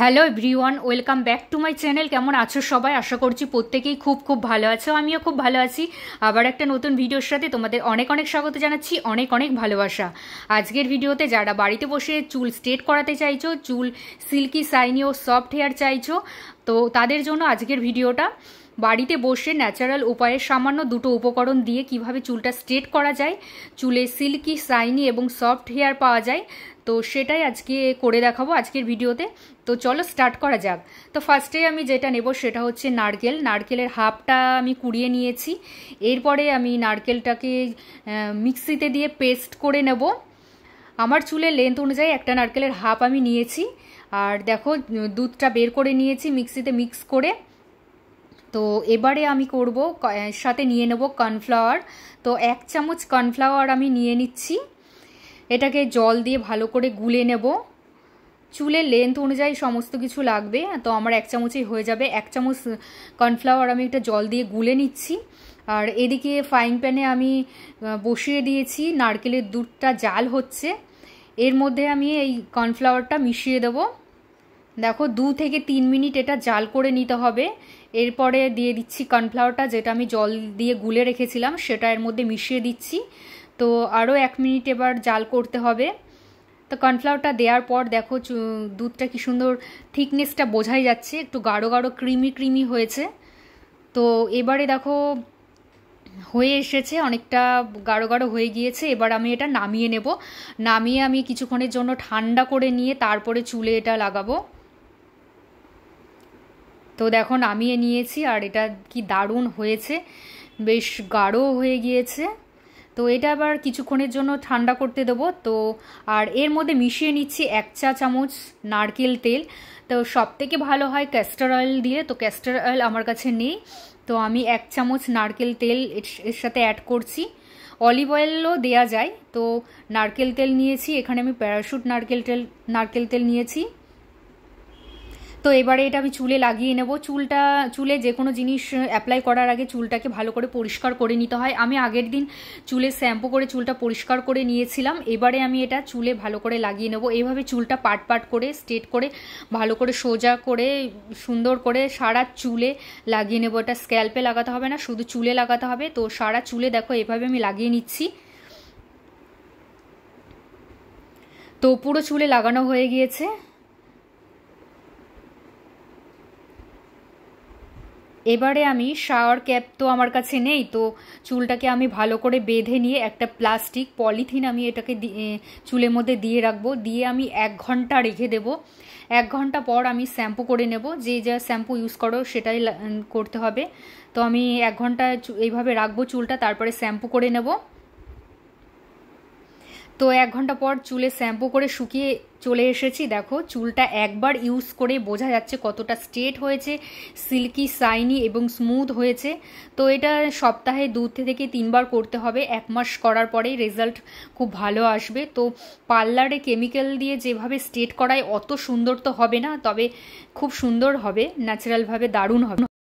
hello everyone welcome back to my channel কেমন আছো সবাই আশা করছি প্রত্যেকেই খুব খুব ভালো আছো আমিও খুব ভালো আছি আবার একটা নতুন ভিডিওর সাথে তোমাদের অনেক অনেক স্বাগত জানাচ্ছি অনেক অনেক ভালোবাসা আজকের ভিডিওতে যারা বাড়িতে বসে চুল স্ট্রেট করাতে চাইছো চুল সিল্কি সাইনি ও সফট হেয়ার চাইছো তো তাদের জন্য আজকের ভিডিওটা বাড়িতে বসে ন্যাচারাল উপায়ে সামান্য দুটো উপকরণ দিয়ে কিভাবে চুলটা স্ট্রেট করা যায় চুলে সিল্কি শাইনি এবং সফট হেয়ার পাওয়া যায় তো সেটাই আজকে করে দেখাবো আজকের ভিডিওতে তো চলো স্টার্ট করা যাক তো ফার্স্টে আমি যেটা নেব সেটা হচ্ছে নারকেল নারকেলের হাফটা আমি কুড়িয়ে নিয়েছি এরপরে আমি নারকেলটাকে মিক্সিতে দিয়ে পেস্ট করে নেব আমার চুলের লেন্থ অনুযায়ী একটা নারকেলের হাফ আমি নিয়েছি আর দেখো দুধটা বের করে নিয়েছি মিক্সিতে মিক্স করে তো এবারে আমি করব সাথে নিয়ে নেব কর্নফ্লাওয়ার তো এক চামচ কর্নফ্লাওয়ার আমি নিয়ে নিচ্ছি এটাকে জল দিয়ে ভালো করে গুলে নেব চুলের লেন্থ অনুযায়ী সমস্ত কিছু লাগবে তো আমার এক চামচই হয়ে যাবে এক চামচ কর্নফ্লাওয়ার আমি এটা জল দিয়ে গুলে নিচ্ছি আর এদিকে ফ্রাইং প্যানে আমি বসিয়ে দিয়েছি নারকেলের দুধটা জাল হচ্ছে এর মধ্যে আমি এই কর্নফ্লাওয়ারটা মিশিয়ে দেবো দেখো দু থেকে তিন মিনিট এটা জাল করে নিতে হবে এরপরে দিয়ে দিচ্ছি কর্নফ্লাওয়ারটা যেটা আমি জল দিয়ে গুলে রেখেছিলাম সেটা এর মধ্যে মিশিয়ে দিচ্ছি তো আরও এক মিনিট এবার জাল করতে হবে তো কর্নফ্লাওয়ারটা দেওয়ার পর দেখো দুধটা কি সুন্দর থিকনেসটা বোঝাই যাচ্ছে একটু গাঢ় গাঢ় ক্রিমি ক্রিমি হয়েছে তো এবারে দেখো হয়ে এসেছে অনেকটা গাঢ় গাঢ় হয়ে গিয়েছে এবার আমি এটা নামিয়ে নেব নামিয়ে আমি কিছুক্ষণের জন্য ঠান্ডা করে নিয়ে তারপরে চুলে এটা লাগাবো তো দেখো এ নিয়েছি আর এটা কি দারুণ হয়েছে বেশ গাঢ় হয়ে গিয়েছে তো এটা আবার কিছুক্ষণের জন্য ঠান্ডা করতে দেবো তো আর এর মধ্যে মিশিয়ে নিচ্ছি এক চা চামচ নারকেল তেল তো সব থেকে ভালো হয় ক্যাস্টার অয়েল দিয়ে তো ক্যাস্টার অয়েল আমার কাছে নেই তো আমি এক চামচ নারকেল তেল এর সাথে অ্যাড করছি অলিভ অয়েলও দেয়া যায় তো নারকেল তেল নিয়েছি এখানে আমি প্যারাশুট নারকেল তেল নারকেল তেল নিয়েছি তো এবারে এটা আমি চুলে লাগিয়ে নেব চুলটা চুলে যে কোনো জিনিস অ্যাপ্লাই করার আগে চুলটাকে ভালো করে পরিষ্কার করে নিতে হয় আমি আগের দিন চুলে শ্যাম্পু করে চুলটা পরিষ্কার করে নিয়েছিলাম এবারে আমি এটা চুলে ভালো করে লাগিয়ে নেব এইভাবে চুলটা পাট পাট করে স্ট্রেট করে ভালো করে সোজা করে সুন্দর করে সারা চুলে লাগিয়ে নেব এটা স্ক্যাল্পে লাগাতে হবে না শুধু চুলে লাগাতে হবে তো সারা চুলে দেখো এভাবে আমি লাগিয়ে নিচ্ছি তো পুরো চুলে লাগানো হয়ে গিয়েছে এবারে আমি শাওয়ার ক্যাপ তো আমার কাছে নেই তো চুলটাকে আমি ভালো করে বেঁধে নিয়ে একটা প্লাস্টিক পলিথিন আমি এটাকে চুলের মধ্যে দিয়ে রাখবো দিয়ে আমি এক ঘন্টা রেখে দেবো এক ঘন্টা পর আমি শ্যাম্পু করে নেব যে যা শ্যাম্পু ইউজ করো সেটাই করতে হবে তো আমি এক ঘন্টা এইভাবে রাখবো চুলটা তারপরে শ্যাম্পু করে নেবো তো এক ঘন্টা পর চুলে শ্যাম্পু করে শুকিয়ে চলে এসেছি দেখো চুলটা একবার ইউজ করে বোঝা যাচ্ছে কতটা স্ট্রেট হয়েছে সিল্কি সাইনি এবং স্মুথ হয়েছে তো এটা সপ্তাহে দু থেকে তিনবার করতে হবে এক মাস করার পরেই রেজাল্ট খুব ভালো আসবে তো পার্লারে কেমিক্যাল দিয়ে যেভাবে স্ট্রেট করায় অত সুন্দর তো হবে না তবে খুব সুন্দর হবে ন্যাচারালভাবে দারুণ হবে